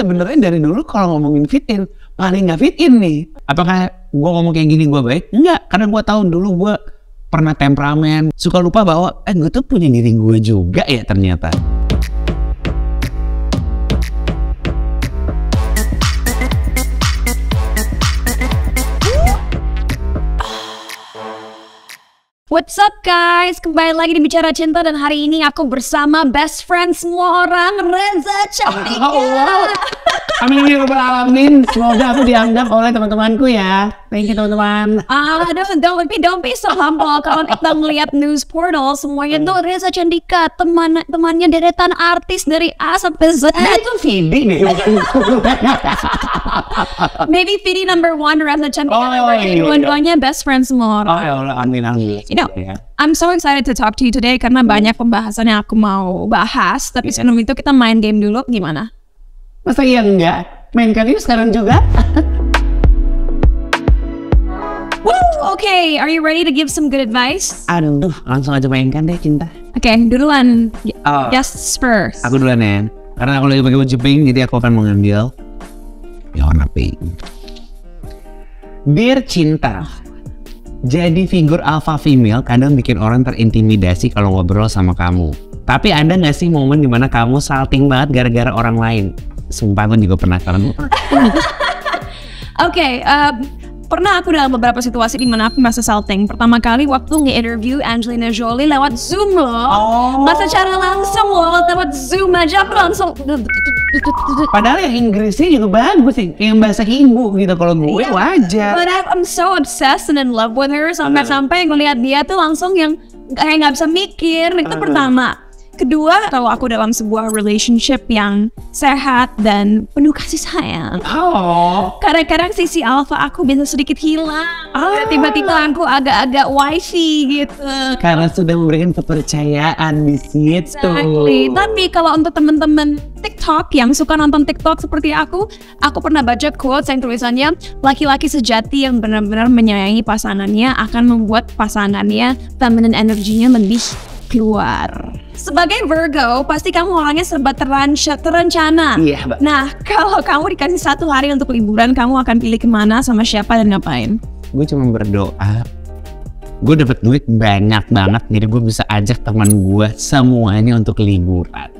sebenarnya dari dulu kalau ngomongin fit in paling nggak fit in nih. Apakah gue ngomong kayak gini gue baik? Enggak, karena gue tahu dulu gue pernah temperamen, suka lupa bahwa eh gue tuh punya diri gue juga ya ternyata. What's up guys? Kembali lagi di Bicara Cinta dan hari ini aku bersama best friend semua orang Reza Cantika ah, Oh, wow. Amin ya amin, amin, Semoga aku dianggap oleh teman-temanku ya. Baik teman-teman. Ah, don't, don't, be, don't be so humble. Kalau kita ngelihat news portal, semuanya tuh hmm. Reza Candika, teman temannya deretan artis dari A sampai Z. Nah, itu Vidi nih. Maybe Vidi number one, Reza Candika oh, number two. Iya. Dua-duanya best friends semua. Oh, ya Allah, amin, amin. You know, iya. I'm so excited to talk to you today karena hmm. banyak pembahasan yang aku mau bahas. Tapi iya. sebelum itu kita main game dulu, gimana? Masa iya enggak? Mainkan yuk sekarang juga. okay, are you ready to give some good advice? Aduh, langsung aja mainkan deh cinta. Oke, okay, duluan. Oh. Yes, first. Aku duluan ya. Karena aku lagi pakai baju pink, jadi aku akan mengambil yang warna pink. Dear Cinta, jadi figur alpha female kadang bikin orang terintimidasi kalau ngobrol sama kamu. Tapi ada nggak sih momen dimana kamu salting banget gara-gara orang lain? Sumpah gue juga pernah karena Oke, okay, uh, Pernah aku dalam beberapa situasi di mana aku merasa salting. Pertama kali waktu nge-interview Angelina Jolie lewat Zoom loh. Oh. Masa cara langsung loh, lewat Zoom aja aku langsung Padahal yang Inggrisnya juga bagus sih, yang bahasa Ibu gitu kalau gue yeah. wajar. But I'm so obsessed and in love with her sampai-sampai nah. ngeliat dia tuh langsung yang kayak nggak bisa mikir. Itu uh. pertama kedua kalau aku dalam sebuah relationship yang sehat dan penuh kasih sayang. Oh. Kadang-kadang sisi alpha aku bisa sedikit hilang. Oh. Tiba-tiba aku agak-agak wifi gitu. Karena sudah memberikan kepercayaan di situ. Exactly. Tapi kalau untuk temen-temen TikTok yang suka nonton TikTok seperti aku, aku pernah baca quotes yang tulisannya laki-laki sejati yang benar-benar menyayangi pasangannya akan membuat pasangannya feminine energinya lebih keluar. Sebagai Virgo, pasti kamu orangnya serba terencana. Iya, Mbak. Nah, kalau kamu dikasih satu hari untuk liburan, kamu akan pilih kemana, sama siapa, dan ngapain? Gue cuma berdoa gue dapet duit banyak banget jadi gue bisa ajak teman gue semuanya untuk liburan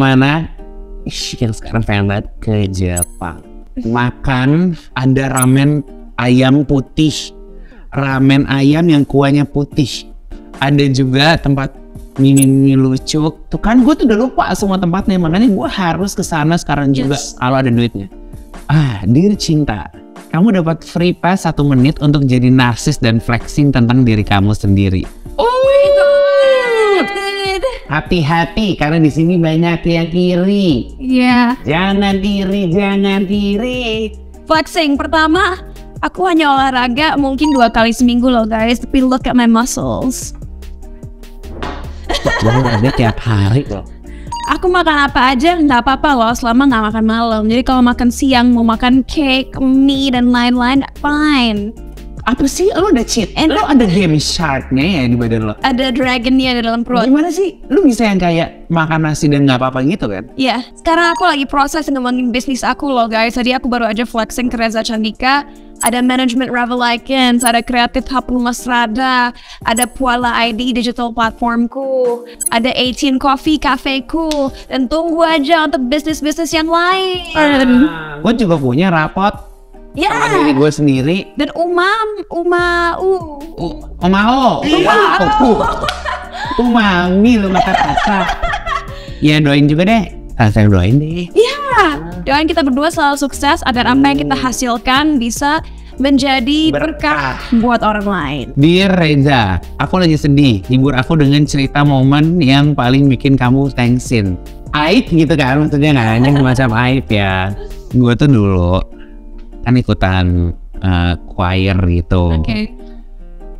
mana? Ish, yang sekarang pengen banget ke Jepang makan ada ramen ayam putih ramen ayam yang kuahnya putih ada juga tempat mimi-mimi lucu tuh kan gue tuh udah lupa semua tempatnya makanya gue harus ke sana sekarang yes. juga kalau ada duitnya ah diri cinta kamu dapat free pass satu menit untuk jadi narsis dan flexing tentang diri kamu sendiri. Oh my god! Hati-hati karena di sini banyak yang kiri. Iya. Yeah. Jangan diri, jangan diri. Flexing pertama, aku hanya olahraga mungkin dua kali seminggu loh guys, tapi look at my muscles. Gue tiap hari loh aku makan apa aja nggak apa-apa loh selama nggak makan malam. Jadi kalau makan siang mau makan cake, mie dan lain-lain, fine. Apa sih? Lo udah cheat? And lo ada game sharknya ya di badan lo? Ada dragonnya di dalam perut. Gimana sih? Lo bisa yang kayak makan nasi dan nggak apa-apa gitu kan? Iya. Yeah. Sekarang aku lagi proses ngembangin bisnis aku loh guys. Tadi aku baru aja flexing ke Reza Chandika ada manajemen Revelikens, ada kreatif Hapul rada, ada Puala ID digital platformku, ada 18 Coffee ku, dan tunggu aja untuk bisnis-bisnis yang lain. Ah, gue juga punya rapot Ya. Yeah. gue sendiri. Dan umam, uma, u. u umao. Umao. Umami lu makan pasar. ya doain juga deh Nah, saya doain deh. Iya, doain kita berdua selalu sukses agar apa yang kita hasilkan bisa menjadi berkah, buat orang lain. Dear Reza, aku lagi sedih. Hibur aku dengan cerita momen yang paling bikin kamu tensin. Aib gitu kan, maksudnya nggak hanya semacam aib ya. Gue tuh dulu kan ikutan uh, choir gitu. Okay.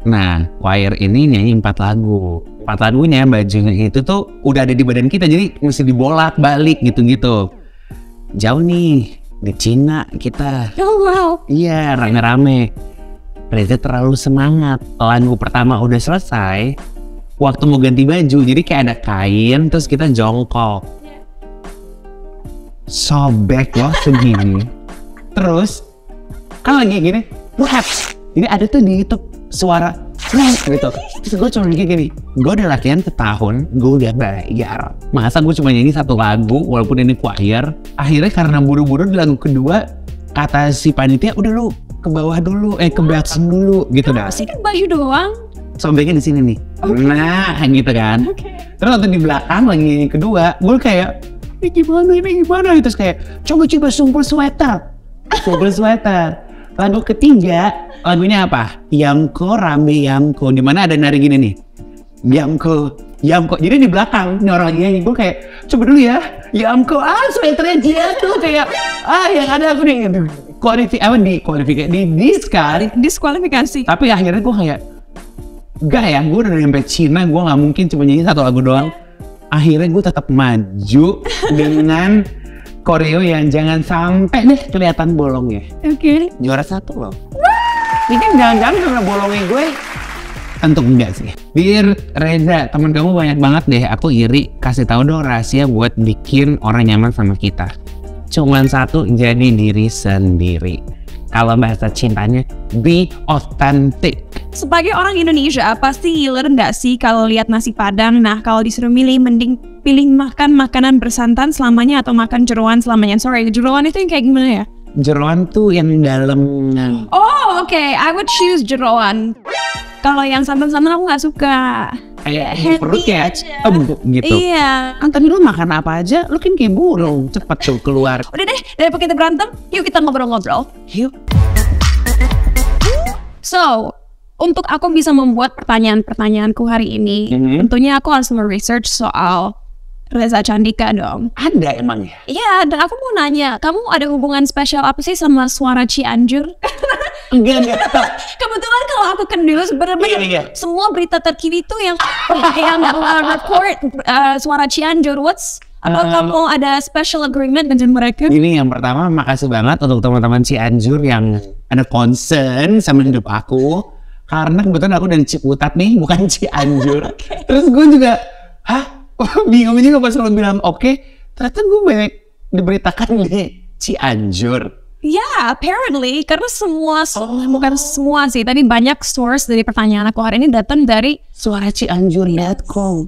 Nah, choir ini nyanyi empat lagu. Empat lagunya bajunya itu tuh udah ada di badan kita, jadi mesti dibolak balik gitu-gitu. Jauh nih di Cina kita. Oh wow. Iya, rame-rame. Reza terlalu semangat. Lagu pertama udah selesai, waktu mau ganti baju, jadi kayak ada kain, terus kita jongkok. Sobek loh segini. terus, kan lagi gini, what? Ini ada tuh di Youtube, suara nah gitu terus gue cuma mikir gini gue udah latihan setahun gue udah bayar masa gue cuma nyanyi satu lagu walaupun ini choir akhirnya karena buru-buru di lagu kedua kata si panitia udah lu ke bawah dulu eh ke belakang dulu gitu kan dah sih kan Bayu doang sobeknya di sini nih okay. nah gitu kan okay. terus nonton di belakang lagi kedua gue kayak ini gimana ini gimana itu kayak coba coba sumpul sweater sumpul sweater Lagu ketiga, lagunya apa? Yamko Rame Yamko. mana ada nari gini nih. Yamko, Yamko. Jadi di belakang, nih orang nyanyi. Gue kayak, coba dulu ya. Yamko, ah sweaternya jatuh. Kayak, ah yang ada aku nih. Gitu. Kualifikasi, apa di kualifikasi? Di diskari. Diskualifikasi. Tapi akhirnya gue kayak, gak ya, gue udah nyampe Cina, gue gak mungkin cuma nyanyi satu lagu doang. Akhirnya gue tetap maju dengan koreo yang jangan sampai deh kelihatan bolong ya. Oke. Okay. Juara satu loh. Ini kan jangan-jangan karena bolongnya gue Tentu enggak sih. Bir, Reza, teman kamu banyak banget deh. Aku iri. Kasih tahu dong rahasia buat bikin orang nyaman sama kita. Cuman satu, jadi diri sendiri kalau bahasa cintanya be authentic. Sebagai orang Indonesia pasti ngiler nggak sih kalau lihat nasi padang? Nah kalau disuruh milih mending pilih makan makanan bersantan selamanya atau makan jeruan selamanya? Sorry, jeruan itu yang kayak gimana ya? Jeruan tuh yang dalam Oh, oke. Okay. I would choose jeruan. Kalau yang santan-santan aku nggak suka. Kayak di perut abu ya? oh, empuk gitu. Iya. Kan tadi lu makan apa aja, lu kan kayak burung. Cepet tuh keluar. Udah deh, daripada kita berantem, yuk kita ngobrol-ngobrol. Yuk. So, untuk aku bisa membuat pertanyaan-pertanyaanku hari ini, mm-hmm. tentunya aku harus meresearch soal Reza Candika dong. Ada emangnya? Iya, dan aku mau nanya, kamu ada hubungan spesial apa sih sama suara Cianjur? enggak, enggak. Kebetulan kalau aku kan bener sebenarnya iya, iya, semua berita terkini itu yang yang report uh, eh, suara Cianjur. What's apa uh, kamu ada special agreement dengan mereka? Ini yang pertama, makasih banget untuk teman-teman Cianjur yang ada concern sama hidup aku karena kebetulan aku dari Ciputat nih bukan Cianjur okay. terus gue juga hah oh, bingung juga pas lo bilang oke okay, ternyata gue banyak diberitakan di Cianjur Ya, yeah, apparently karena semua oh. bukan semua sih, tapi banyak source dari pertanyaan aku hari ini datang dari suara cianjur.com.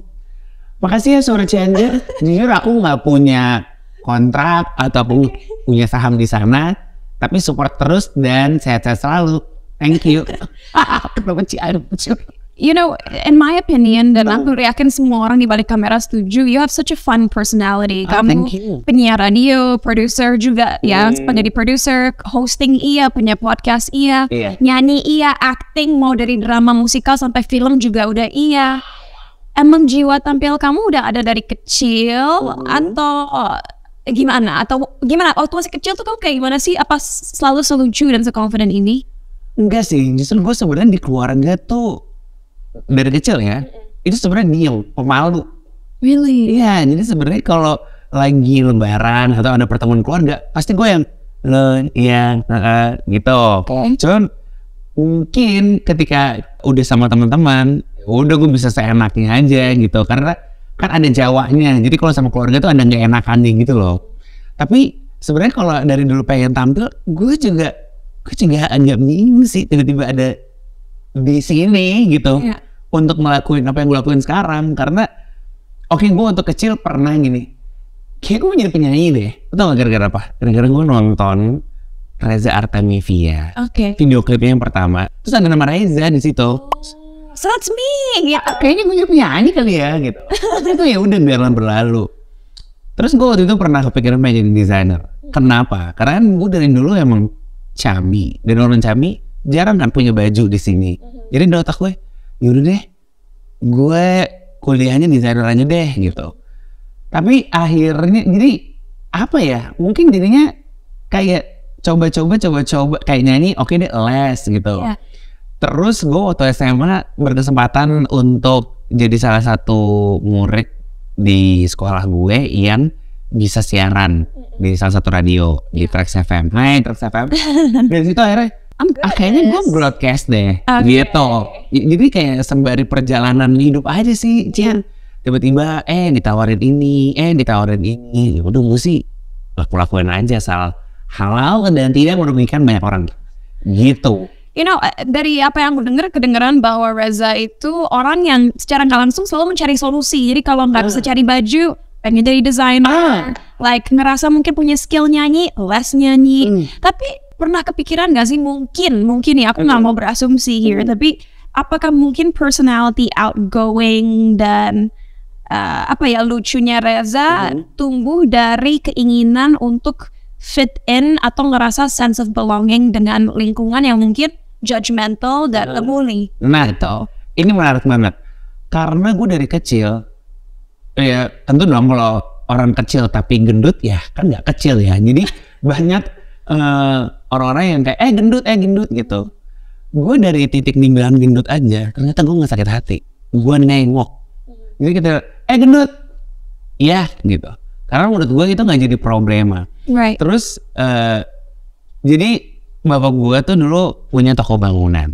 Makasih ya suara Cianjur. Jujur aku gak punya kontrak ataupun punya saham di sana tapi support terus dan sehat-sehat selalu. Thank you. You know, in my opinion, dan aku yakin semua orang di balik kamera setuju, you have such a fun personality. Ah, kamu oh, thank you. penyiar radio, producer juga, mm. ya, Sebagai hmm. producer, hosting iya, punya podcast iya, yeah. nyanyi iya, acting mau dari drama musikal sampai film juga udah iya. Emang jiwa tampil kamu udah ada dari kecil mm. atau gimana atau gimana waktu masih kecil tuh kamu kayak gimana sih apa selalu selucu dan seconfident ini enggak sih justru gue sebenarnya di keluarga tuh dari kecil ya itu sebenarnya diem pemalu really iya jadi sebenarnya kalau lagi lebaran atau ada pertemuan keluarga pasti gue yang lo iya gitu okay. cuman mungkin ketika udah sama teman-teman ya udah gue bisa seenaknya aja gitu karena kan ada Jawanya jadi kalau sama keluarga tuh ada nggak enakan nih gitu loh tapi sebenarnya kalau dari dulu pengen tampil gue juga gue juga agak bingung sih tiba-tiba ada di sini gitu yeah. untuk melakukan apa yang gue lakuin sekarang karena oke okay, gue untuk kecil pernah gini kayak gue jadi penyanyi deh tau gak gara-gara apa gara-gara gue nonton Reza Artamivia, okay. video klipnya yang pertama terus ada nama Reza di situ serat seming ya. ah, Kayaknya gue nyanyi nyanyi kali ya gitu. Terus itu ya udah biarlah berlalu. Terus gue waktu itu pernah kepikiran pengen jadi desainer. Kenapa? Karena kan gue dari dulu emang cami. dari orang cami jarang kan punya baju di sini. Mm-hmm. Jadi di otak gue, yaudah deh, gue kuliahnya desainer aja deh gitu. Tapi akhirnya jadi apa ya? Mungkin jadinya kayak coba-coba coba-coba kayak nyanyi oke okay deh les gitu. Yeah. Terus gue waktu SMA berkesempatan hmm. untuk jadi salah satu murid di sekolah gue yang bisa siaran di salah satu radio di iya. Trax FM. Hai Trax FM. Dari situ akhirnya ah, gue broadcast deh okay. gitu. Jadi kayak sembari perjalanan hidup aja sih, Cian. Iya. Tiba-tiba eh ditawarin ini, eh ditawarin ini. Ya udah gue sih laku-lakuin aja asal halal dan tidak merugikan banyak orang. Gitu you know eh, dari apa yang aku dengar kedengeran bahwa Reza itu orang yang secara nggak langsung selalu mencari solusi. Jadi kalau nggak bisa ah. cari baju, pengen jadi desainer. ah. Like ngerasa mungkin punya skill nyanyi, les nyanyi. Mm. Tapi pernah kepikiran nggak sih mungkin mungkin ya aku nggak hmm. mau berasumsi here hmm. tapi apakah mungkin personality outgoing dan uh, apa ya lucunya Reza mm. tumbuh dari keinginan untuk fit in atau ngerasa sense of belonging dengan lingkungan yang mungkin judgmental dan nah. Nah, itu ini menarik banget karena gue dari kecil ya tentu dong kalau orang kecil tapi gendut ya kan nggak kecil ya. Jadi banyak orang eh, orang-orang yang kayak eh gendut eh gendut gitu. Gue dari titik dibilang gendut aja ternyata gue nggak sakit hati. Gue nengok. Hmm. Jadi kita eh gendut, ya gitu. Karena menurut gue itu nggak jadi problema. Right. Terus uh, jadi bapak gue tuh dulu punya toko bangunan.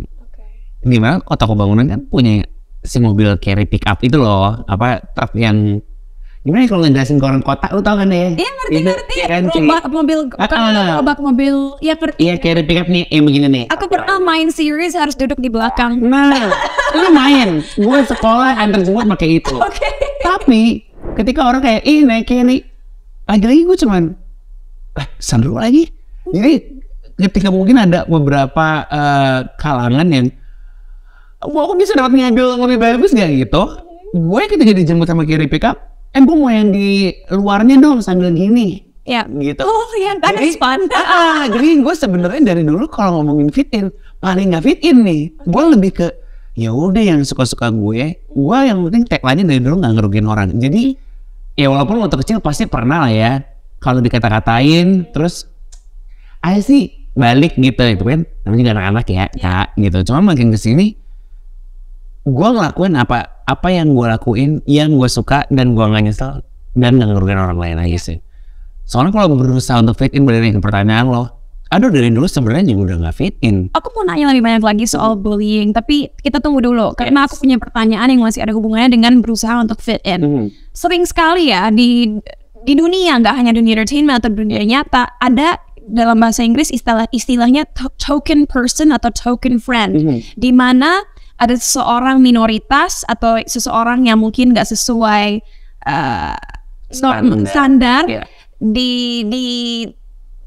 Okay. Gimana? Oh, toko bangunan kan punya si mobil carry pick up itu loh, apa truk yang gimana ya kalau ngejelasin ke orang kota lu tau kan ya? Iya ngerti itu, ngerti. Ya, kan, robak mobil, ah, kan, ah, eh, robak mobil, ya ngerti. Iya carry pick up nih, yang begini nih. Aku pernah main series harus duduk di belakang. Nah, lu main. Gue sekolah antar jemput pakai itu. Oke. Okay. Tapi ketika orang kayak ih naik carry, lagi lagi gue cuman, eh sandal lagi. Iya. Jadi ketika mungkin ada beberapa uh, kalangan yang mau aku bisa dapat yang lebih bagus gak gitu gue ketika dijemput sama kiri pickup eh gue mau yang di luarnya dong sambil gini ya gitu oh ya tadi spontan. Ah, ah jadi gue sebenarnya dari dulu kalau ngomongin fit in paling fit in nih gue lebih ke ya udah yang suka-suka gue gue yang penting tagline lainnya dari dulu gak ngerugiin orang jadi ya walaupun waktu kecil pasti pernah lah ya kalau dikata-katain terus I sih balik gitu itu kan tapi juga anak-anak ya ya gitu cuma makin kesini gue ngelakuin apa apa yang gue lakuin yang gue suka dan gue nggak nyesel dan nggak ngerugiin orang lain aja iya. sih soalnya kalau gue berusaha untuk fit in berarti pertanyaan lo aduh dari dulu sebenarnya juga udah nggak fit in aku mau nanya lebih banyak lagi soal hmm. bullying tapi kita tunggu dulu karena yes. aku punya pertanyaan yang masih ada hubungannya dengan berusaha untuk fit in mm. sering sekali ya di di dunia nggak hanya dunia entertainment atau dunia iya. nyata ada dalam bahasa Inggris istilah istilahnya token person atau token friend, mm -hmm. di mana ada seseorang minoritas atau seseorang yang mungkin nggak sesuai uh, standar, yeah. di di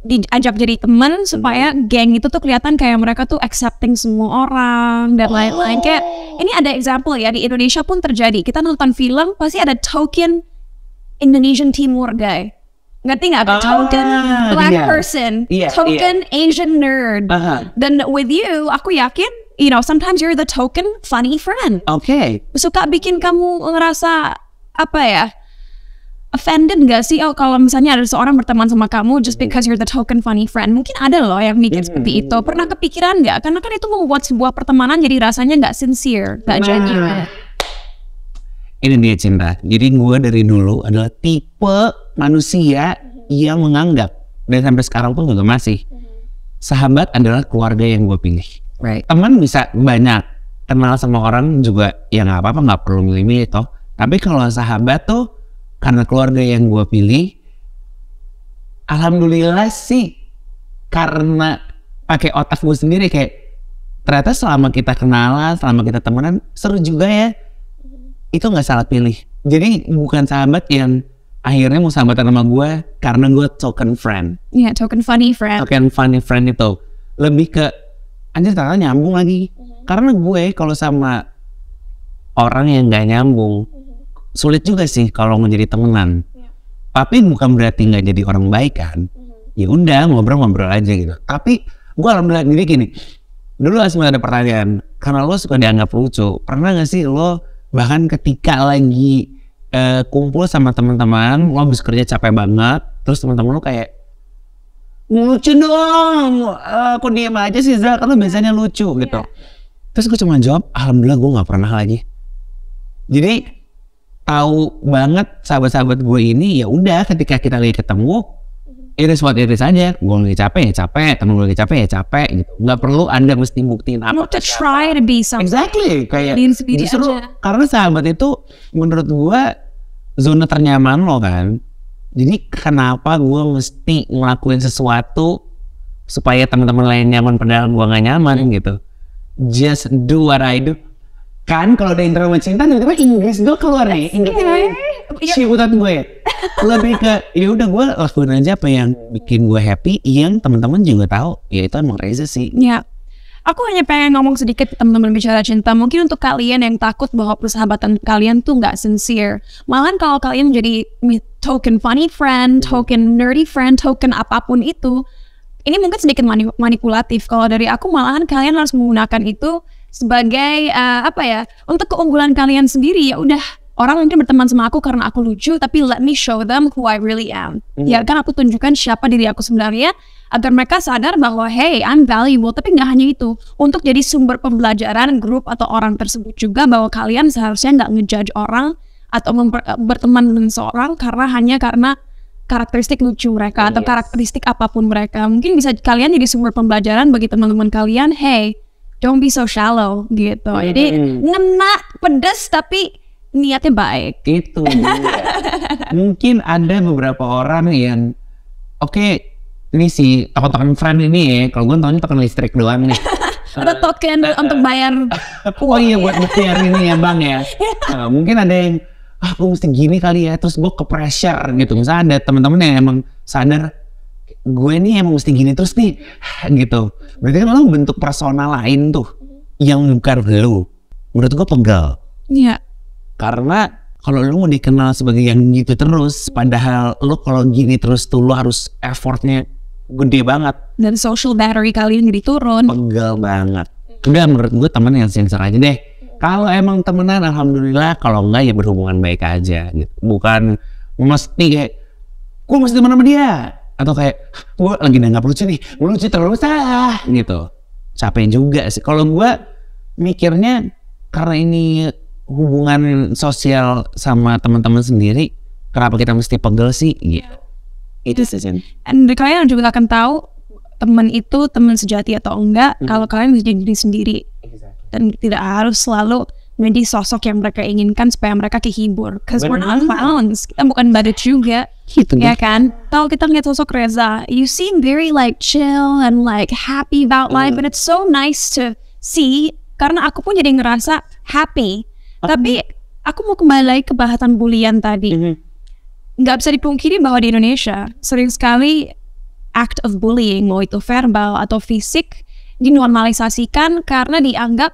diajak jadi temen supaya mhm. geng itu tuh kelihatan kayak mereka tuh accepting semua orang dan lain-lain oh. kayak ini ada example ya di Indonesia pun terjadi kita nonton film pasti ada token Indonesian Timur guy Ngerti nggak? Ah, token black yeah. person, yeah, iya. token yeah. Asian nerd. Uh-huh. Then with you, aku yakin, you know, sometimes you're the token funny friend. Okay. Suka bikin kamu ngerasa apa ya? offended gak sih oh kalau misalnya ada seorang berteman sama kamu just because you're the token funny friend mungkin ada loh yang mikir -hmm. seperti itu pernah kepikiran gak karena kan itu membuat sebuah pertemanan jadi rasanya nggak sincere nggak nah. genuine ini dia cinta jadi gue dari dulu adalah tipe manusia yang menganggap dan sampai sekarang pun juga masih sahabat adalah keluarga yang gue pilih. Right. Teman bisa banyak kenal sama orang juga ya nggak apa-apa nggak perlu milih-milih toh. Tapi kalau sahabat tuh karena keluarga yang gue pilih, alhamdulillah sih karena pakai otak gue sendiri kayak ternyata selama kita kenalan, selama kita temenan seru juga ya. Itu nggak salah pilih. Jadi bukan sahabat yang akhirnya mau sahabatan sama gue karena gue token friend. Iya, yeah, token funny friend. Token funny friend itu lebih ke anjir ternyata nyambung lagi. Mm-hmm. Karena gue kalau sama orang yang gak nyambung mm-hmm. sulit juga sih kalau menjadi temenan. Yeah. Tapi bukan berarti nggak jadi orang baik kan. Mm-hmm. Ya udah ngobrol-ngobrol aja gitu. Tapi gue alhamdulillah jadi gini. Dulu asma ada pertanyaan, karena lo suka dianggap lucu, pernah gak sih lo bahkan ketika lagi eh, kumpul sama teman-teman lo habis kerja capek banget terus teman-teman lo kayak lucu dong eh, aku diem aja sih Zal karena biasanya lucu iya. gitu terus gue cuma jawab alhamdulillah gue nggak pernah lagi jadi tahu banget sahabat-sahabat gue ini ya udah ketika kita lagi ketemu mhm. iris what iris aja gue lagi capek ya capek temen gue lagi capek ya capek gitu nggak perlu anda mesti buktiin apa not to try to be something exactly kayak disuruh karena sahabat itu menurut gue zona ternyaman lo kan jadi kenapa gue mesti ngelakuin sesuatu supaya teman-teman lain nyaman padahal gue gak nyaman gitu just do what I do kan kalau ada intro cinta tiba-tiba Inggris gue keluar nih, iya Inggris sibutan gue iya. lebih ke ya udah gue lakuin aja apa yang bikin gue happy yang teman-teman juga tahu ya itu emang Reza sih ya Aku hanya pengen ngomong sedikit teman-teman bicara cinta. Mungkin untuk kalian yang takut bahwa persahabatan kalian tuh nggak sincere. Malahan kalau kalian jadi token funny friend, hmm. token nerdy friend, token apapun itu, ini mungkin sedikit manipulatif. Kalau dari aku malahan kalian harus menggunakan itu sebagai uh, apa ya untuk keunggulan kalian sendiri ya udah orang mungkin berteman sama aku karena aku lucu tapi let me show them who I really am mm. ya kan aku tunjukkan siapa diri aku sebenarnya agar mereka sadar bahwa hey I'm valuable tapi nggak hanya itu untuk jadi sumber pembelajaran grup atau orang tersebut juga bahwa kalian seharusnya nggak ngejudge orang atau eh, berteman dengan seorang karena hanya karena karakteristik lucu mereka yes. atau karakteristik apapun mereka mungkin bisa kalian jadi sumber pembelajaran bagi teman-teman kalian hey don't be so shallow gitu mm -hmm. jadi ngena pedes tapi niatnya baik itu mungkin ada beberapa orang yang oke okay, ini si toko token friend ini ya kalau gue tahunya token listrik doang nih atau token eh, untuk bayar oh iya buat bayar ini ya bang ya iya. nah, mungkin ada yang ah gue mesti gini kali ya terus gue ke pressure gitu misalnya ada teman-teman yang emang sadar gue ini emang mesti gini terus nih gitu berarti kan lo bentuk personal lain tuh yang bukan lo menurut gue pegel iya karena kalau lo mau dikenal sebagai yang gitu terus padahal lo kalau gini terus tuh lo harus effortnya gede banget dan social battery kalian jadi turun pegel banget udah menurut gue temen yang sensor aja deh kalau emang temenan alhamdulillah kalau enggak ya berhubungan baik aja gitu bukan mesti kayak gue mesti temen sama dia atau kayak gue lagi nggak lucu nih gue lucu terlalu salah gitu capek juga sih kalau gue mikirnya karena ini hubungan sosial sama teman-teman sendiri kenapa kita mesti pegel sih gitu itu saja. Dan kalian juga akan tahu teman itu teman sejati atau enggak hmm. kalau kalian jadi diri sendiri exactly. dan tidak harus selalu menjadi sosok yang mereka inginkan supaya mereka kehibur. Cause Bener. we're not clowns, kita bukan badut juga, gitu ya kan? Tahu kita ngeliat sosok Reza, you seem very like chill and like happy about life, mm. but it's so nice to see karena aku pun jadi ngerasa happy. Okay. Tapi aku mau kembali lagi ke bahasan bulian tadi. Mm -hmm nggak bisa dipungkiri bahwa di Indonesia sering sekali act of bullying, mau itu verbal atau fisik, dinormalisasikan karena dianggap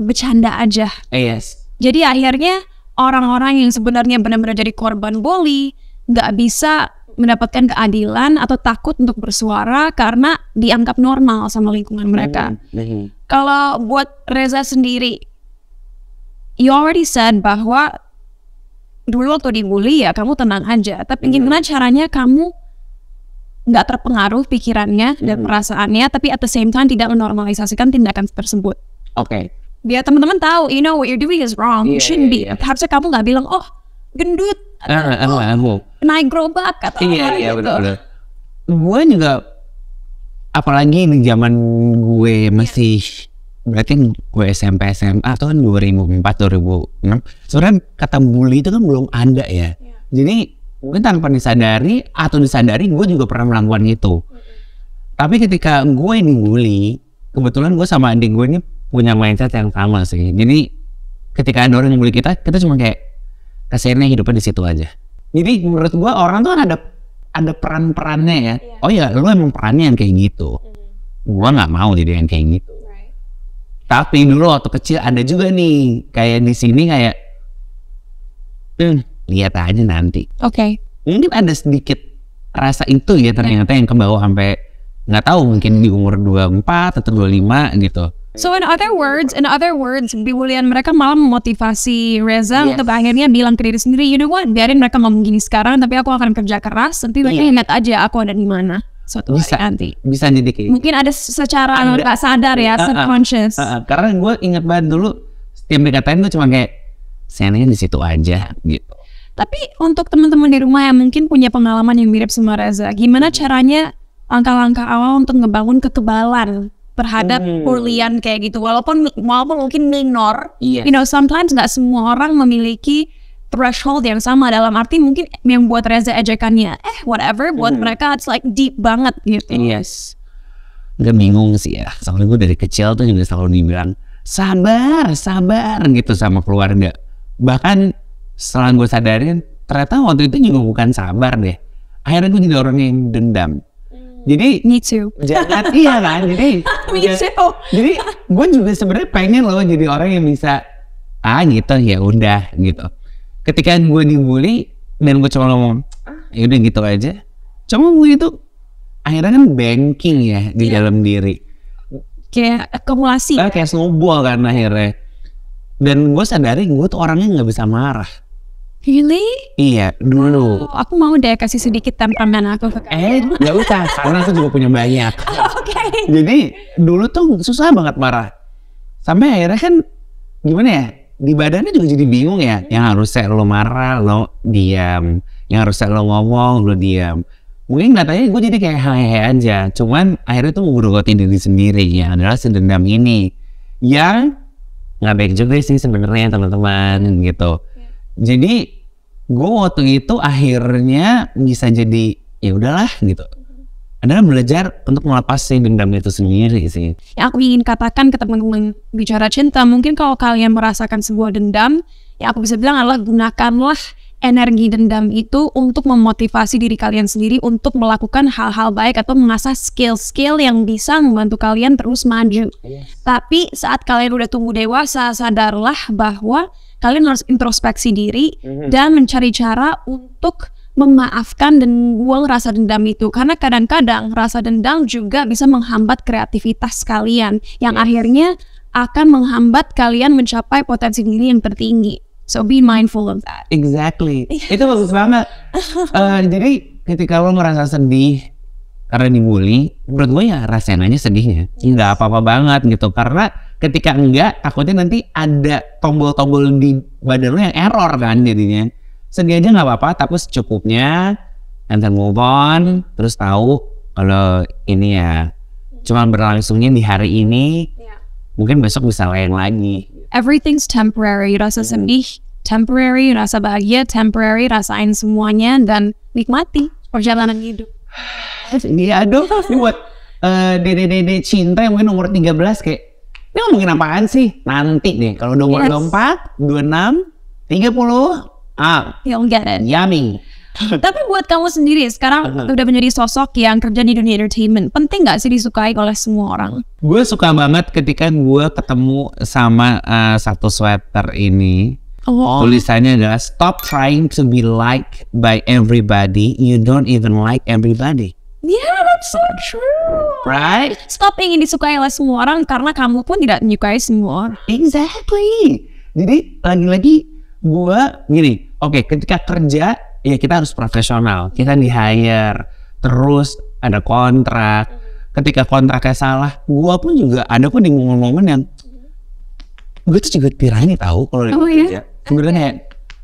bercanda aja. Yes. Jadi akhirnya orang-orang yang sebenarnya benar-benar jadi korban bully nggak bisa mendapatkan keadilan atau takut untuk bersuara karena dianggap normal sama lingkungan mereka. Mm -hmm. Kalau buat Reza sendiri, you already said bahwa dulu waktu dibully ya kamu tenang aja tapi hmm. gimana caranya kamu nggak terpengaruh pikirannya dan hmm. perasaannya tapi at the same time tidak menormalisasikan tindakan tersebut oke okay. biar teman-teman tahu you know what you're doing is wrong yeah, you iya, shouldn't iya, be yeah, yeah. harusnya kamu nggak bilang oh gendut uh, uh, uh, uh, naik gerobak atau iya iya gitu. yeah, gue juga apalagi di zaman gue masih yeah berarti gue SMP SMA itu kan 2004 2006 sebenarnya kata bully itu kan belum ada ya yeah. jadi mungkin tanpa disadari atau disadari gue juga pernah melakukan itu mm -hmm. tapi ketika gue bully kebetulan gue sama adik gue ini punya mindset yang sama sih jadi ketika ada orang yang bully kita kita cuma kayak kasihannya hidupnya di situ aja jadi menurut gue orang tuh kan ada ada peran-perannya ya yeah. oh ya lu emang perannya yang kayak gitu mm gue nggak mau jadi yang kayak gitu tapi dulu waktu kecil ada juga nih kayak di sini kayak hmm, lihat aja nanti. Oke. Okay. Mungkin ada sedikit rasa itu ya ternyata yang kebawa sampai nggak tahu mungkin di umur 24 atau 25 gitu. So in other words, in other words, bulian mereka malah memotivasi Reza yes. untuk akhirnya bilang ke diri sendiri, you know what, biarin mereka ngomong gini sekarang, tapi aku akan kerja keras, Nanti mereka yeah. ingat aja aku ada di mana suatu bisa, hari nanti. Bisa jadi kayak gitu. Mungkin ada secara nggak gak sadar ya, uh, uh, subconscious. Uh, uh, karena gue ingat banget dulu setiap dikatain tuh cuma kayak senanya di situ aja ya. gitu. Tapi untuk teman-teman di rumah yang mungkin punya pengalaman yang mirip sama Reza, gimana hmm. caranya langkah-langkah awal untuk ngebangun kekebalan terhadap hmm. kayak gitu? Walaupun walaupun mungkin minor, yes. Iya. you know sometimes nggak semua orang memiliki threshold yang sama dalam arti mungkin yang buat Reza ejekannya eh whatever buat hmm. mereka it's like deep banget gitu. Yes. Gue bingung sih ya. Soalnya gue dari kecil tuh juga selalu dibilang sabar, sabar gitu sama keluarga. Bahkan setelah gue sadarin ternyata waktu itu juga bukan sabar deh. Akhirnya gue jadi orang yang dendam. Hmm. Jadi me too. Jangan iya kan. Jadi me too. Jadi gue juga sebenarnya pengen loh jadi orang yang bisa ah gitu ya udah gitu ketika gue dibully dan gue cuma ngomong ah, ya udah gitu aja cuma gue itu akhirnya kan banking ya di yeah. dalam diri kayak akumulasi ah, kayak snowball kan akhirnya dan gue sadari gue tuh orangnya nggak bisa marah Really? Iya, dulu. Oh, aku mau deh kasih sedikit temperamen aku ke Eh, gak usah, karena aku juga punya banyak. Oh, Oke. Okay. Jadi dulu tuh susah banget marah. Sampai akhirnya kan gimana ya? di badannya juga jadi bingung ya. Hmm. Yang harusnya lo marah, lo diam. Yang harusnya lo ngomong, lo diam. Mungkin katanya gue jadi kayak hehe aja. Cuman akhirnya tuh ngeberogotin diri sendiri. ya adalah sedendam ini. Yang nggak baik juga sih sebenarnya teman-teman gitu. Ya. Jadi gue waktu itu akhirnya bisa jadi ya udahlah gitu adalah belajar untuk melepasi dendam itu sendiri sih. Yang aku ingin katakan ke teman-teman bicara cinta, mungkin kalau kalian merasakan sebuah dendam, ya aku bisa bilang adalah gunakanlah energi dendam itu untuk memotivasi diri kalian sendiri untuk melakukan hal-hal baik atau mengasah skill-skill yang bisa membantu kalian terus maju. Yes. Tapi saat kalian udah tumbuh dewasa, sadarlah bahwa kalian harus introspeksi diri mm -hmm. dan mencari cara untuk memaafkan dan buang rasa dendam itu karena kadang-kadang rasa dendam juga bisa menghambat kreativitas kalian yang akhirnya akan menghambat kalian mencapai potensi diri yang tertinggi. So be mindful of that. Exactly. Itu bagus banget. uh, jadi ketika lo merasa sedih karena dibully, menurut gue ya rasain aja sedihnya. Yes. Nggak apa-apa banget gitu. Karena ketika enggak, takutnya nanti ada tombol-tombol di badan lo yang error kan jadinya aja nggak apa-apa tapi secukupnya and then move on terus tahu kalau ini ya cuman berlangsungnya di hari ini yeah. mungkin besok bisa lain lagi everything's temporary rasa hmm. sedih temporary rasa bahagia temporary rasain semuanya dan nikmati perjalanan hidup ini iya, aduh ini buat uh, dede-dede cinta yang mungkin umur 13 kayak ini ngomongin apaan sih nanti nih, kalau udah umur yes. 24 26 30 Ah. You'll get it. Yummy. Tapi buat kamu sendiri sekarang udah menjadi sosok yang kerja di dunia entertainment, penting nggak sih disukai oleh semua orang? Gue suka banget ketika gue ketemu sama uh, satu sweater ini. Oh. Tulisannya adalah stop trying to be liked by everybody. You don't even like everybody. Yeah, that's so true. Right? Stop ingin disukai oleh semua orang karena kamu pun tidak menyukai semua orang. Exactly. Jadi lagi-lagi gue gini, oke okay, ketika kerja ya kita harus profesional, kita di hire, terus ada kontrak. Ketika kontraknya salah, gue pun juga ada pun di momen-momen yang gue tuh juga tirani tahu kalau oh, iya? kerja. Ya? Kemudian kayak,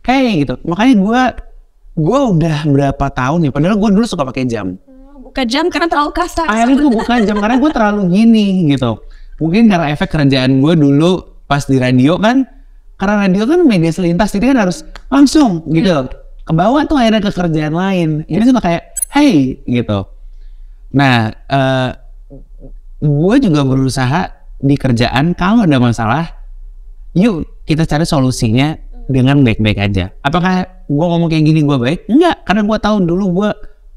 kayak gitu. Makanya gue gue udah berapa tahun ya padahal gue dulu suka pakai jam. Oh, buka jam karena terlalu kasar. Akhirnya gue buka jam karena gue terlalu gini gitu. Mungkin karena efek kerjaan gue dulu pas di radio kan, karena radio kan media selintas jadi kan harus langsung gitu hmm. ke bawah tuh akhirnya ke kerjaan lain ini cuma kayak hey gitu nah uh, eh, gue juga berusaha di kerjaan kalau ada masalah yuk kita cari solusinya dengan baik-baik aja apakah gue ngomong kayak gini gue baik enggak karena gue tahu dulu gue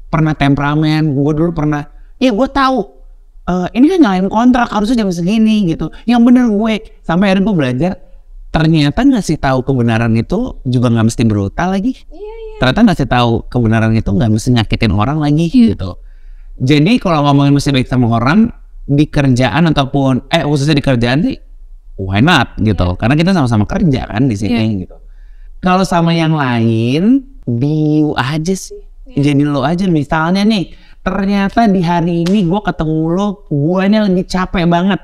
pernah temperamen gue dulu pernah ya gue tahu uh, ini kan nyalain kontrak harusnya jam segini gitu yang bener gue sampai akhirnya gue belajar ternyata ngasih tahu kebenaran itu juga nggak mesti brutal lagi. Iya, iya. Ternyata ngasih tahu kebenaran itu nggak mesti nyakitin orang lagi iya. gitu. Jadi kalau ngomongin mesti baik sama orang di kerjaan ataupun eh khususnya di kerjaan sih why not gitu. Yeah. Karena kita sama-sama kerja kan di sini yeah. gitu. Kalau sama yang lain be aja sih. Yeah. Jadi lo aja misalnya nih ternyata di hari ini gue ketemu lo gue ini lagi capek banget.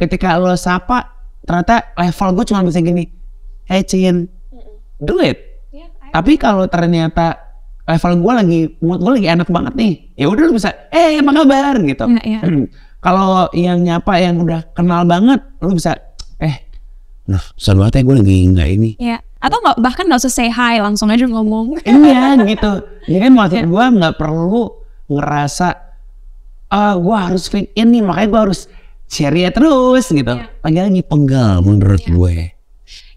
Ketika lo sapa ternyata level gue cuma bisa gini hey Cin do it yeah, tapi kalau ternyata level gue lagi mood gue lagi enak banget nih ya udah lu bisa eh hey, apa kabar gitu yeah, iya. hmm. yeah. kalau yang nyapa yang udah kenal banget lu bisa eh nah seru ya gue lagi nggak ini yeah. atau gak, bahkan gak usah say hi langsung aja ngomong iya gitu ya kan maksud yeah. gue nggak perlu ngerasa ah uh, gue harus fit in nih makanya gue harus ceria ya terus gitu. Yeah. Panggilannya penggal menurut yeah. gue.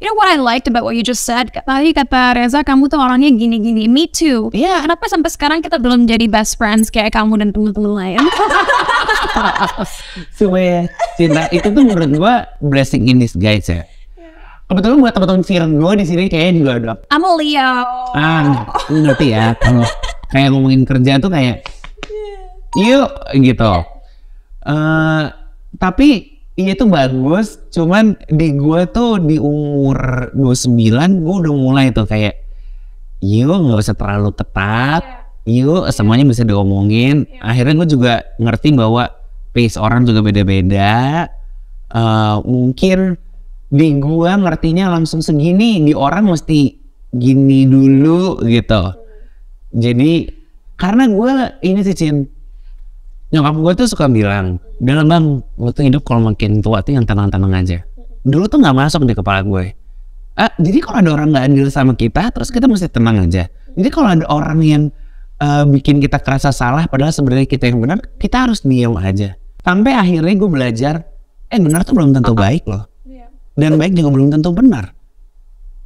You know what I liked about what you just said? Tadi kata Reza, kamu tuh orangnya gini-gini. Me too. Yeah. Kenapa sampai sekarang kita belum jadi best friends kayak kamu dan temen-temen lain? Supaya cinta itu tuh menurut gue blessing in guys ya. Kebetulan buat teman-teman film gue di sini kayak juga ada. I'm a Leo. Ah, ngerti ya. Kalau kayak ngomongin kerja tuh kayak, yuk gitu. Uh, tapi ini tuh bagus cuman di gue tuh di umur 29 gue udah mulai tuh kayak yuk nggak usah terlalu ketat iya. yuk iya. semuanya bisa diomongin iya. akhirnya gue juga ngerti bahwa pace orang juga beda-beda uh, mungkin di gua ngertinya langsung segini di orang mesti gini dulu gitu jadi karena gua ini sih Cin nyokap gue tuh suka bilang dalam bang gue tuh hidup kalau makin tua tuh yang tenang-tenang aja dulu tuh nggak masuk di kepala gue ah, jadi kalau ada orang nggak adil sama kita terus kita mesti tenang aja jadi kalau ada orang yang uh, bikin kita kerasa salah padahal sebenarnya kita yang benar kita harus diam aja sampai akhirnya gue belajar eh benar tuh belum tentu baik loh iya. dan baik juga belum tentu benar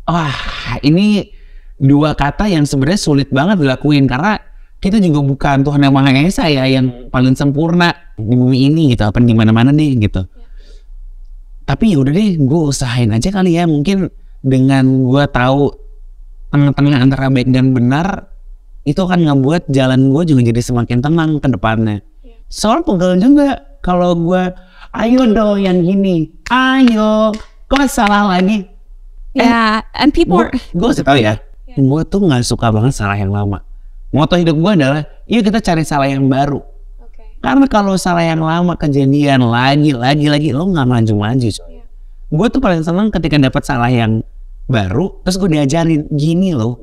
wah ini dua kata yang sebenarnya sulit banget dilakuin karena kita juga bukan Tuhan yang Maha Esa ya yang paling sempurna di bumi ini gitu apa di mana-mana deh gitu. Tapi ya udah deh, gue usahain aja kali ya mungkin dengan gue tahu tengah-tengah antara baik dan benar itu akan ngebuat jalan gue juga jadi semakin tenang ke depannya. Ya. Soal pegel juga kalau gue ayo dong yang gini, ayo kok salah lagi? Ya, yeah, and people. Gue, sih tahu ya, iya. gue tuh nggak suka banget salah yang lama moto hidup gue adalah yuk kita cari salah yang baru okay. karena kalau salah yang lama kejadian lagi lagi lagi lo nggak maju maju coy yeah. gue tuh paling seneng ketika dapat salah yang baru terus gue diajarin gini loh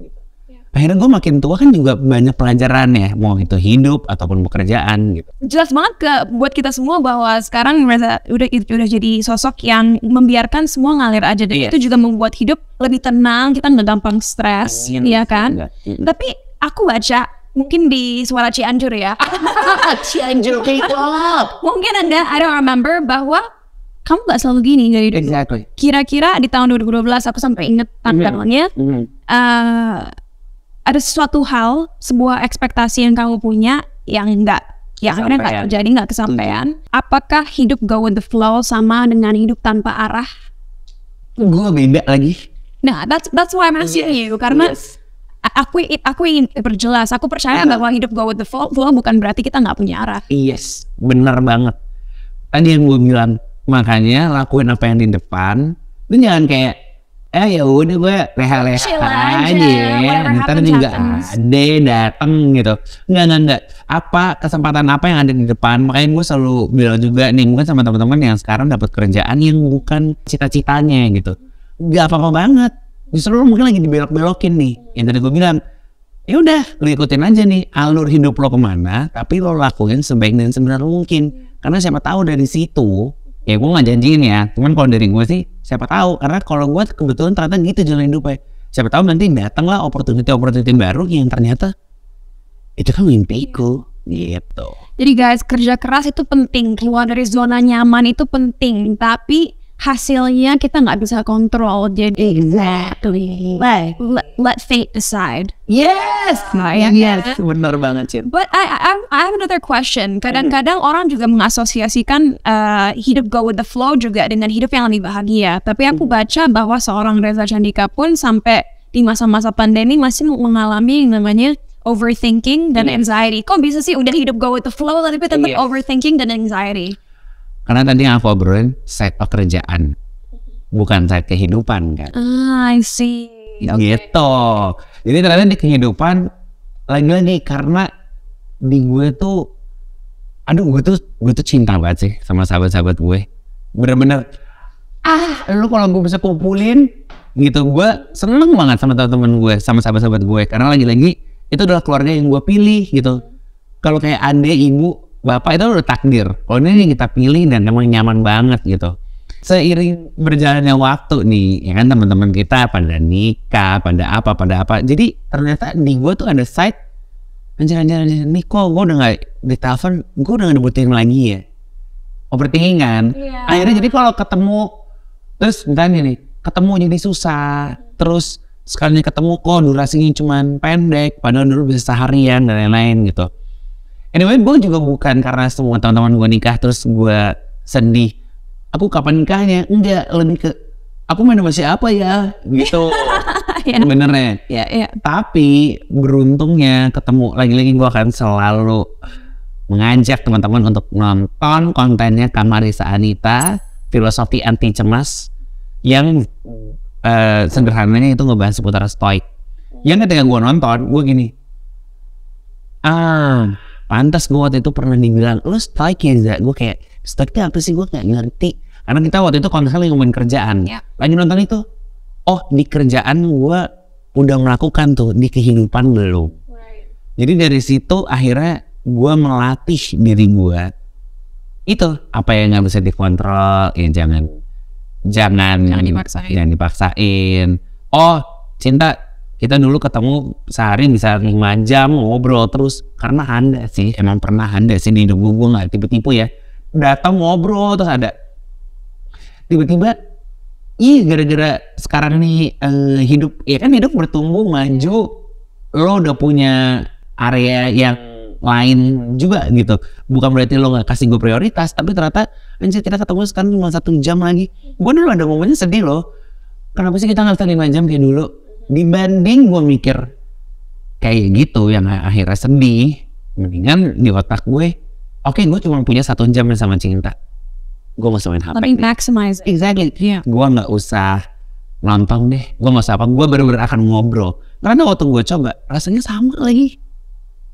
iya. akhirnya gue makin tua kan juga banyak pelajaran ya mau itu hidup ataupun pekerjaan gitu jelas banget ke buat kita semua bahwa sekarang merasa udah udah jadi sosok yang membiarkan semua ngalir aja dan yeah. itu juga membuat hidup lebih tenang kita nggak gampang stres iya kan enggak. tapi aku baca mungkin di suara Cianjur ya. Cianjur K-pop. Mungkin anda I don't remember bahwa kamu gak selalu gini dulu. exactly. kira-kira di tahun 2012 aku sampai inget mm-hmm. tanggalnya mm -hmm. uh, eh, ada sesuatu hal sebuah ekspektasi yang kamu punya yang enggak yang akhirnya nggak terjadi nggak kesampaian hmm. apakah hidup go with the flow sama dengan hidup tanpa arah gue beda lagi nah that's that's why I'm asking yes. you karena yes aku aku ingin perjelas. aku percaya iya. bahwa hidup go with the flow bukan berarti kita nggak punya arah yes benar banget tadi yang gue bilang makanya lakuin apa yang di depan lu jangan kayak eh ya udah gue leha-leha aja ntar nggak ada dateng gitu nggak nggak nggak apa kesempatan apa yang ada di depan makanya gue selalu bilang juga nih mungkin sama teman-teman yang sekarang dapat kerjaan yang bukan cita-citanya gitu gak apa-apa banget justru lo mungkin lagi dibelok-belokin nih yang tadi gue bilang ya udah lo ikutin aja nih alur hidup lo kemana tapi lo lakuin sebaik dan sebenar mungkin karena siapa tahu dari situ ya gue nggak janjiin ya cuman kalau dari gue sih siapa tahu karena kalau gue kebetulan ternyata gitu jalan hidupnya siapa tahu nanti datang lah opportunity opportunity baru yang ternyata itu kan mimpiku gitu jadi guys kerja keras itu penting keluar dari zona nyaman itu penting tapi hasilnya kita nggak bisa kontrol jadi exactly let, let, let fate decide yes nah, ya, yes kan? benar banget sih but I, I I have another question kadang-kadang orang juga mengasosiasikan uh, hidup go with the flow juga dengan hidup yang lebih bahagia tapi aku hmm. baca bahwa seorang Reza Candika pun sampai di masa-masa pandemi masih mengalami yang namanya overthinking dan anxiety. Kok bisa sih udah hidup go with the flow tapi tetap yes. overthinking dan anxiety? Karena tadi yang aku obrolin side pekerjaan, bukan side kehidupan kan. Ah, I see. Ya, okay. Gitu. Jadi ternyata di kehidupan lagi-lagi karena di gue tuh, aduh gue tuh gue tuh cinta banget sih sama sahabat-sahabat gue. Bener-bener ah lu kalau gue bisa kumpulin gitu gue seneng banget sama teman-teman gue sama sahabat-sahabat gue karena lagi-lagi itu adalah keluarga yang gue pilih gitu kalau kayak ande ibu bapak itu udah takdir. Oh ini yang kita pilih dan emang nyaman banget gitu. Seiring berjalannya waktu nih, ya kan teman-teman kita pada nikah, pada apa, pada apa. Jadi ternyata di gue tuh ada side anjir anjir nih kok gue udah gak ditelepon gue udah gak dibutuhin lagi ya overthinking oh, kan yeah. akhirnya jadi kalau ketemu terus misalnya nih ketemu jadi susah terus sekalinya ketemu kok durasinya cuma pendek padahal dulu bisa seharian dan lain-lain gitu anyway gue juga bukan karena semua teman-teman gue nikah terus gue sedih aku kapan nikahnya enggak lebih ke aku main sama siapa ya gitu ya, benernya ya, iya. tapi beruntungnya ketemu lagi-lagi gue akan selalu mengajak teman-teman untuk nonton kontennya Kamarisa Anita filosofi anti cemas yang uh, sederhananya itu ngebahas seputar stoik yang ketika gue nonton gue gini ah pantas gue waktu itu pernah dibilang lo strike ya Zah gue kayak strike apa sih gue gak ngerti karena kita waktu itu konsen ngomongin kerjaan ya. lagi nonton itu oh di kerjaan gue udah melakukan tuh di kehidupan belum jadi dari situ akhirnya gue melatih diri gue itu apa yang nggak bisa dikontrol ya jangan jangan jangan dipaksain jangan dipaksain oh cinta kita dulu ketemu sehari bisa lima jam ngobrol terus karena anda sih emang pernah anda sih di hidup gue nggak tipe-tipe ya datang ngobrol terus ada tiba-tiba ih gara-gara sekarang nih eh, hidup ya kan hidup bertumbuh maju lo udah punya area yang lain juga gitu bukan berarti lo nggak kasih gue prioritas tapi ternyata anjir kita ketemu sekarang cuma satu jam lagi gue dulu ada momennya sedih lo kenapa sih kita nggak bisa lima jam kayak dulu dibanding gue mikir kayak gitu yang akhirnya sedih mendingan di otak gue oke okay, gue cuma punya satu jam sama cinta gue mau main HP lebih maximize exactly yeah. gue nggak usah nonton deh gue mau usah gue benar-benar akan ngobrol karena waktu gue coba rasanya sama lagi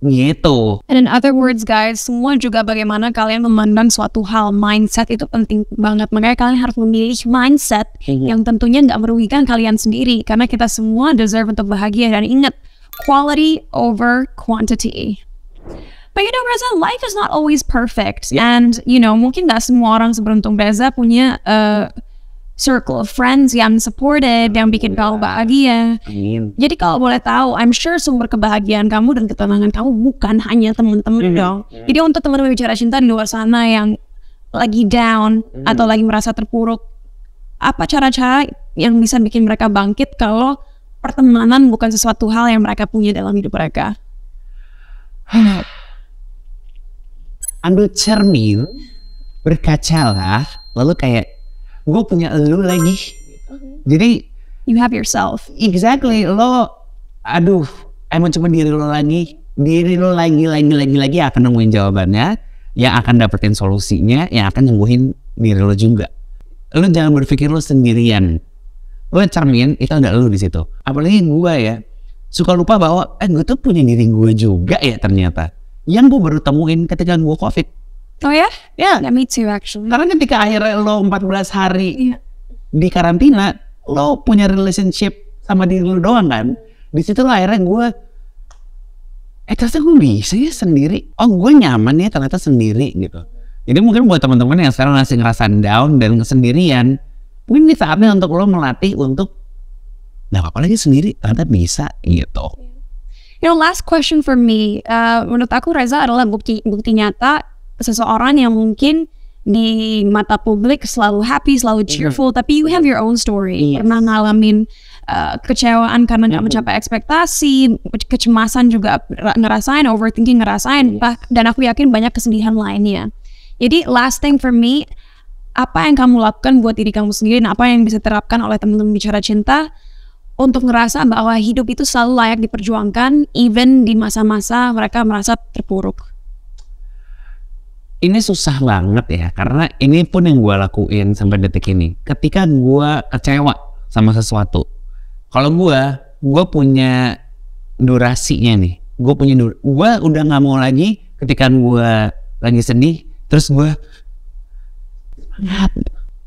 Gitu. And in other words guys, semua juga bagaimana kalian memandang suatu hal. Mindset itu penting banget. Makanya kalian harus memilih mindset yang tentunya nggak merugikan kalian sendiri. Karena kita semua deserve untuk bahagia. Dan ingat, quality over quantity. But you know Reza, life is not always perfect. Yeah. And you know, mungkin nggak semua orang seberuntung Reza punya uh, circle of friends yang supported, yang bikin kamu bahagia. Amin. Jadi kalau boleh tahu, I'm sure sumber kebahagiaan kamu dan ketenangan kamu bukan hanya teman-teman mm. dong. Mm-hmm. Jadi untuk teman-teman bicara cinta di luar sana yang lagi down mm. atau lagi merasa terpuruk, apa cara-cara yang bisa bikin mereka bangkit kalau pertemanan bukan sesuatu hal yang mereka punya dalam hidup mereka? Ambil cermin, berkacalah, lalu kayak gue punya lu lagi jadi you have yourself exactly lo aduh emang cuma diri lo lagi diri lo lagi lagi lagi lagi akan nemuin jawabannya yang akan dapetin solusinya yang akan nyembuhin diri lo juga lo jangan berpikir lo sendirian lo cermin itu ada lo di situ apalagi gue ya suka lupa bahwa eh gue tuh punya diri gue juga ya ternyata yang gue baru temuin ketika gue covid Oh ya? Ya. Yeah. me too actually. Karena ketika akhirnya lo 14 hari yeah. di karantina, lo punya relationship sama diri lo doang kan? Di situ akhirnya gue eh ternyata gue bisa ya sendiri. Oh gue nyaman ya ternyata sendiri gitu. Jadi mungkin buat teman-teman yang sekarang masih ngerasa down dan kesendirian, mungkin ini saatnya untuk lo melatih untuk nggak apa-apa lagi sendiri, ternyata bisa gitu. You know, last question for me, uh, menurut aku Reza adalah bukti bukti nyata seseorang yang mungkin di mata publik selalu happy, selalu iya. cheerful, tapi you have your own story. Yes. Iya. Pernah ngalamin uh, kecewaan karena nggak iya. mencapai ekspektasi, kecemasan juga ngerasain, overthinking ngerasain, yes. dan aku yakin banyak kesedihan lainnya. Jadi last thing for me, apa yang kamu lakukan buat diri kamu sendiri dan apa yang bisa terapkan oleh teman-teman bicara cinta untuk ngerasa bahwa hidup itu selalu layak diperjuangkan even di masa-masa mereka merasa terpuruk ini susah banget ya karena ini pun yang gue lakuin sampai detik ini ketika gue kecewa sama sesuatu kalau gue gue punya durasinya nih gue punya dur gue udah nggak mau lagi ketika gue lagi sedih terus gue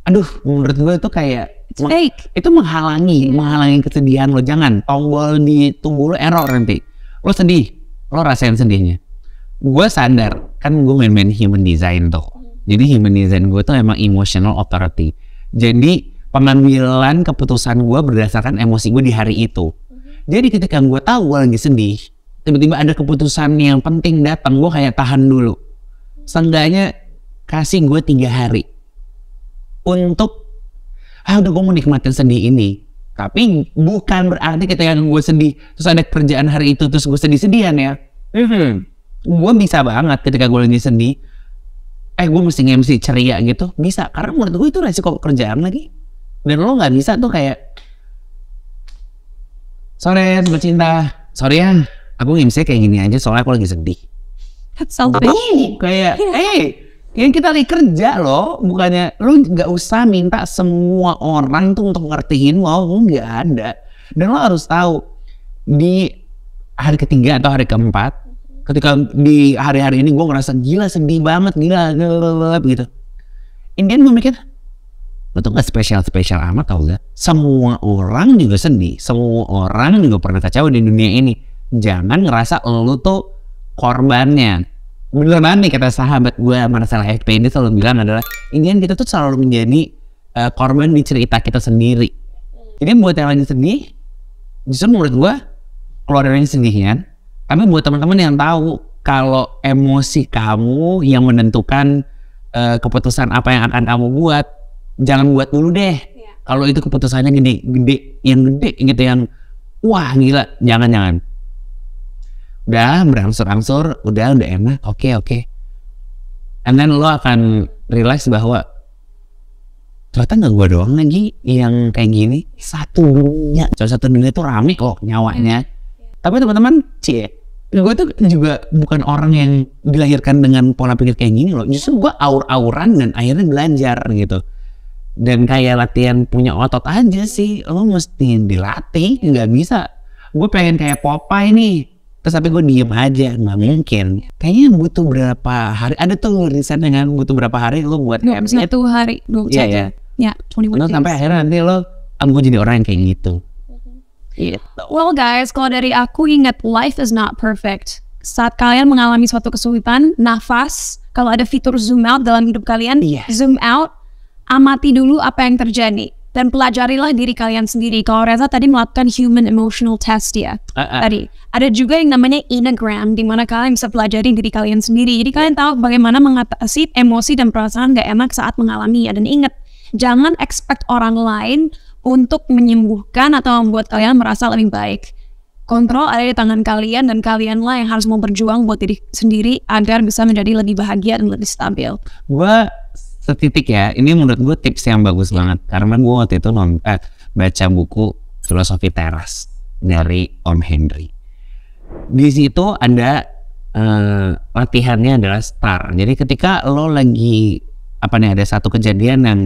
aduh menurut gue itu kayak fake. itu menghalangi yeah. menghalangi kesedihan lo jangan tombol di tunggu lo error nanti lo sedih lo rasain sedihnya gue sadar kan gue main-main human design tuh jadi human design gue tuh emang emotional authority jadi pengambilan keputusan gue berdasarkan emosi gue di hari itu jadi ketika gue tahu gue lagi sedih tiba-tiba ada keputusan yang penting datang gue kayak tahan dulu seenggaknya kasih gue tiga hari untuk ah udah gue mau nikmatin sedih ini tapi bukan berarti ketika gue sedih terus ada kerjaan hari itu terus gue sedih-sedihan ya mm gue bisa banget ketika gue lagi sedih eh gue mesti ngemsi ceria gitu bisa karena menurut gue itu resiko kerjaan lagi dan lo nggak bisa tuh kayak sore sobat cinta sorry ya aku ngemsi kayak gini aja soalnya aku lagi sedih That's kayak hey yang kita lagi kerja loh bukannya lu nggak usah minta semua orang tuh untuk ngertiin lo nggak ada dan lo harus tahu di hari ketiga atau hari keempat ketika di hari-hari ini gue ngerasa gila sedih banget gila gitu Indian gue mikir lo tuh gak spesial-spesial amat tau gak semua orang juga sedih semua orang juga pernah kacau di dunia ini jangan ngerasa lo tuh korbannya beneran nih kata sahabat gue Marcel FP ini selalu bilang adalah Indian kita tuh selalu menjadi uh, korban di cerita kita sendiri jadi buat yang lagi sedih justru menurut gue keluar dari tapi buat teman-teman yang tahu kalau emosi kamu yang menentukan uh, keputusan apa yang akan kamu buat, jangan buat dulu deh. Ya. Kalau itu keputusannya gede, gede, yang gede gitu yang wah gila, jangan jangan. Udah berangsur-angsur, udah udah enak, oke okay, oke. Okay. And then lo akan realize bahwa ternyata nggak gua doang lagi yang kayak gini satu dunia, satu dunia itu rame kok nyawanya. Hmm. Tapi teman-teman, cie, Nah, gue tuh nah. juga bukan orang yang dilahirkan dengan pola pikir kayak gini loh. Justru gue aur-auran dan akhirnya belajar gitu. Dan kayak latihan punya otot aja sih. Lo mesti dilatih, Gak bisa. Gue pengen kayak Popeye ini, Terus tapi gue diem aja, nggak mungkin. Kayaknya butuh berapa hari, ada tuh riset dengan butuh berapa hari lo buat kayak Satu hari, dua yeah, yeah. Iya. Ya, 21 sampai akhirnya nanti lo, gue jadi orang yang kayak gitu Gitu. Well guys, kalau dari aku ingat life is not perfect. Saat kalian mengalami suatu kesulitan, nafas, kalau ada fitur zoom out dalam hidup kalian, yeah. zoom out, amati dulu apa yang terjadi dan pelajarilah diri kalian sendiri. Kalau Reza tadi melakukan human emotional test ya, uh, uh. tadi ada juga yang namanya Enneagram di mana kalian bisa pelajari diri kalian sendiri. Jadi kalian tahu bagaimana mengatasi emosi dan perasaan gak enak saat mengalami ya. Dan ingat, jangan expect orang lain untuk menyembuhkan atau membuat kalian merasa lebih baik. Kontrol ada di tangan kalian dan kalianlah yang harus mau berjuang buat diri sendiri agar bisa menjadi lebih bahagia dan lebih stabil. Gue setitik ya, ini menurut gue tips yang bagus iya. banget karena gue waktu itu non eh, baca buku filosofi teras dari Om Henry. Di situ ada eh, latihannya adalah star. Jadi ketika lo lagi apa nih ada satu kejadian yang,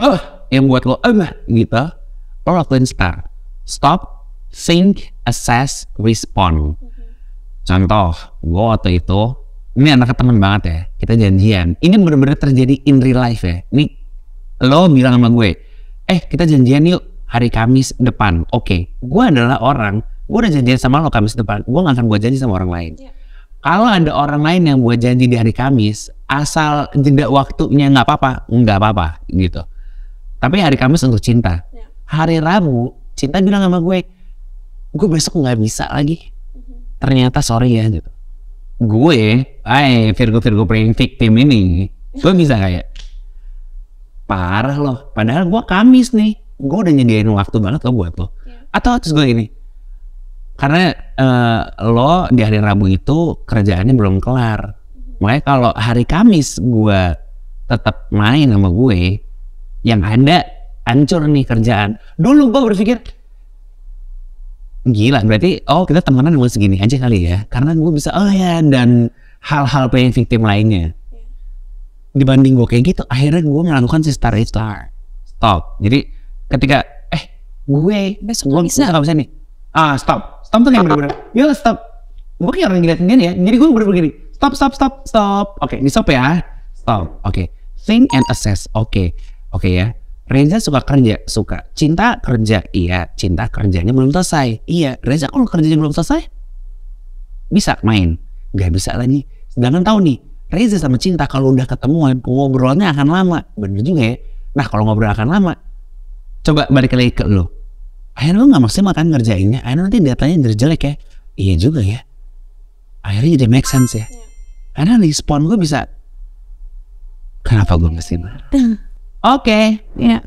oh yang buat lo eh gitu or a clean start stop think assess respond mm-hmm. contoh gue waktu itu ini anaknya temen banget ya kita janjian ini bener-bener terjadi in real life ya ini lo bilang sama gue eh kita janjian yuk hari Kamis depan oke okay. gue adalah orang gue udah janjian sama lo Kamis depan gue gak akan buat janji sama orang lain yeah. kalau ada orang lain yang buat janji di hari Kamis asal jeda waktunya nggak apa-apa nggak apa-apa gitu tapi hari Kamis untuk cinta. Ya. Hari Rabu, cinta bilang sama gue, gue besok nggak bisa lagi. Mm-hmm. Ternyata sorry ya gitu. Gue, ay Virgo Virgo playing victim ini, gue bisa kayak ya? parah loh. Padahal gue Kamis nih, gue udah nyediain waktu banget loh buat lo. ya. Atau terus gue ini? karena uh, lo di hari Rabu itu kerjaannya belum kelar. Hmm. Makanya kalau hari Kamis gue tetap main sama gue, yang ada hancur nih kerjaan dulu gue berpikir gila berarti oh kita temenan cuma segini aja kali ya karena gue bisa oh ya dan hal-hal playing victim lainnya iya. dibanding gue kayak gitu akhirnya gue melakukan si star star stop jadi ketika eh gue besok gue bisa nggak bisa nih ah stop stop tuh yang bener-bener ya stop gue kayak orang gila gini ya jadi gue bener-bener gini stop stop stop stop oke okay, ini stop ya stop oke okay. think and assess oke okay. Oke okay ya. Reza suka kerja, suka. Cinta kerja, iya. Cinta kerjanya belum selesai. Iya, Reza kalau kerjanya belum selesai, bisa main. Gak bisa lagi. Sedangkan tahu nih, Reza sama Cinta kalau udah ketemuan, ngobrolnya akan lama. Bener juga ya. Nah, kalau ngobrol akan lama, coba balik lagi ke lo. Akhirnya lo gak maksimal kan ngerjainnya, akhirnya nanti datanya jadi jelek ya. Iya juga ya. Akhirnya jadi make sense ya. Iya. Karena respon gue bisa, kenapa gue mesti marah? oke okay, ya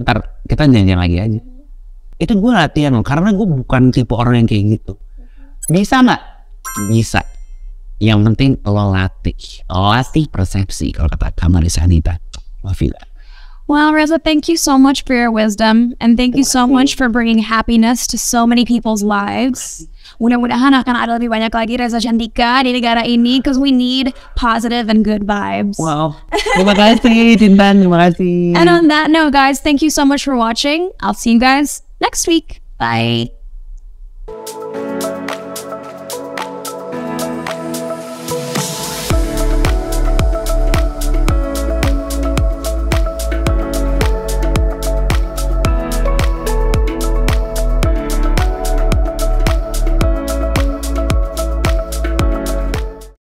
ntar kita janjian lagi aja itu gue latihan loh karena gue bukan tipe orang yang kayak gitu bisa nggak bisa yang penting lo latih latih persepsi kalau kata Kamari Sanita Wafila Well, Reza, thank you so much for your wisdom, and thank you so much for bringing happiness to so many people's lives. mudah-mudahan akan ada lebih banyak lagi Reza Cantika di negara ini because we need positive and good vibes. Wow. Terima kasih, Dintan. Terima kasih. And on that note, guys, thank you so much for watching. I'll see you guys next week. Bye.